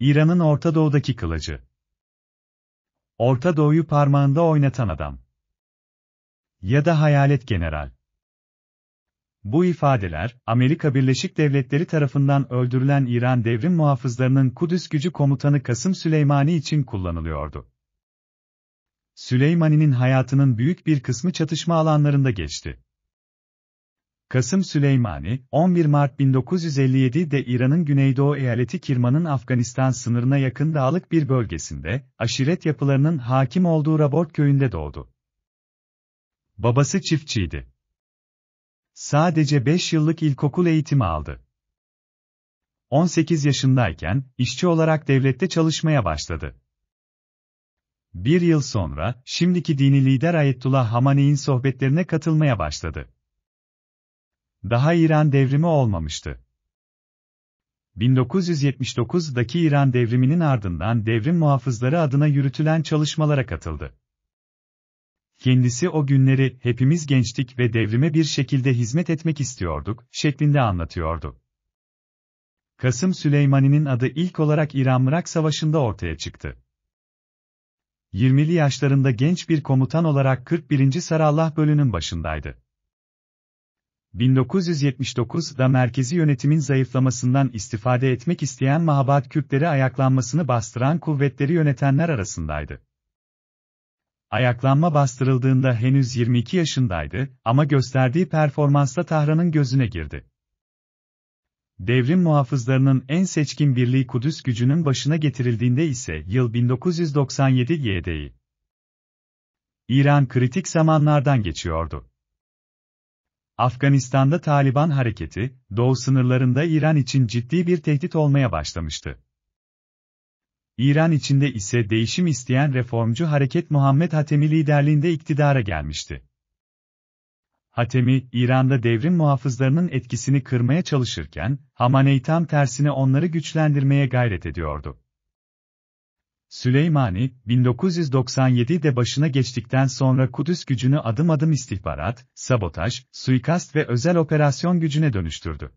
İran'ın Orta Doğu'daki kılıcı. Orta Doğu'yu parmağında oynatan adam. Ya da hayalet general. Bu ifadeler, Amerika Birleşik Devletleri tarafından öldürülen İran devrim muhafızlarının Kudüs gücü komutanı Kasım Süleymani için kullanılıyordu. Süleymani'nin hayatının büyük bir kısmı çatışma alanlarında geçti. Kasım Süleymani, 11 Mart 1957'de İran'ın Güneydoğu eyaleti Kirman'ın Afganistan sınırına yakın dağlık bir bölgesinde, aşiret yapılarının hakim olduğu Rabort köyünde doğdu. Babası çiftçiydi. Sadece 5 yıllık ilkokul eğitimi aldı. 18 yaşındayken, işçi olarak devlette çalışmaya başladı. Bir yıl sonra, şimdiki dini lider Ayetullah Hamaney'in sohbetlerine katılmaya başladı. Daha İran devrimi olmamıştı. 1979'daki İran devriminin ardından devrim muhafızları adına yürütülen çalışmalara katıldı. Kendisi o günleri hepimiz gençtik ve devrime bir şekilde hizmet etmek istiyorduk şeklinde anlatıyordu. Kasım Süleymani'nin adı ilk olarak İran-Irak Savaşı'nda ortaya çıktı. 20'li yaşlarında genç bir komutan olarak 41. Sarallah bölünün başındaydı. 1979'da merkezi yönetimin zayıflamasından istifade etmek isteyen Mahabad Kürtleri ayaklanmasını bastıran kuvvetleri yönetenler arasındaydı. Ayaklanma bastırıldığında henüz 22 yaşındaydı ama gösterdiği performansla Tahran'ın gözüne girdi. Devrim muhafızlarının en seçkin birliği Kudüs gücünün başına getirildiğinde ise yıl 1997 YD'yi. İran kritik zamanlardan geçiyordu. Afganistan'da Taliban hareketi, doğu sınırlarında İran için ciddi bir tehdit olmaya başlamıştı. İran içinde ise değişim isteyen reformcu hareket Muhammed Hatemi liderliğinde iktidara gelmişti. Hatemi, İran'da devrim muhafızlarının etkisini kırmaya çalışırken, Hamaney tam tersine onları güçlendirmeye gayret ediyordu. Süleymani, 1997'de başına geçtikten sonra Kudüs gücünü adım adım istihbarat, sabotaj, suikast ve özel operasyon gücüne dönüştürdü.